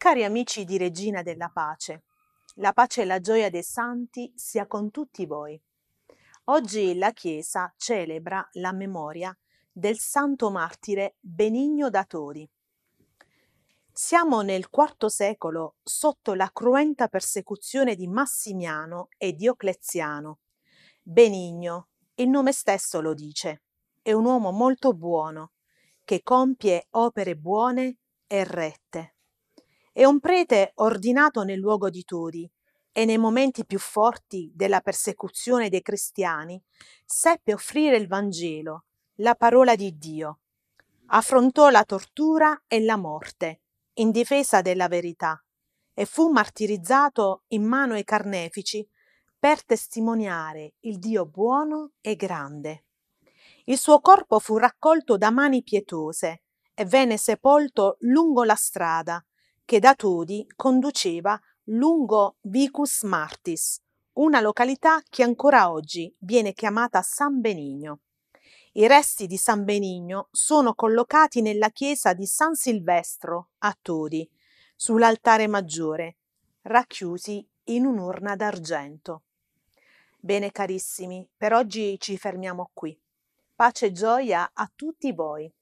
Cari amici di Regina della Pace, la pace e la gioia dei santi sia con tutti voi. Oggi la Chiesa celebra la memoria del santo martire Benigno Datori. Siamo nel IV secolo sotto la cruenta persecuzione di Massimiano e Diocleziano. Benigno, il nome stesso lo dice, è un uomo molto buono, che compie opere buone e rette. È un prete ordinato nel luogo di Turi e nei momenti più forti della persecuzione dei cristiani seppe offrire il Vangelo, la parola di Dio. Affrontò la tortura e la morte in difesa della verità e fu martirizzato in mano ai carnefici per testimoniare il Dio buono e grande. Il suo corpo fu raccolto da mani pietose e venne sepolto lungo la strada che da Todi conduceva lungo Vicus Martis, una località che ancora oggi viene chiamata San Benigno. I resti di San Benigno sono collocati nella chiesa di San Silvestro a Todi, sull'altare maggiore, racchiusi in un'urna d'argento. Bene carissimi, per oggi ci fermiamo qui. Pace e gioia a tutti voi.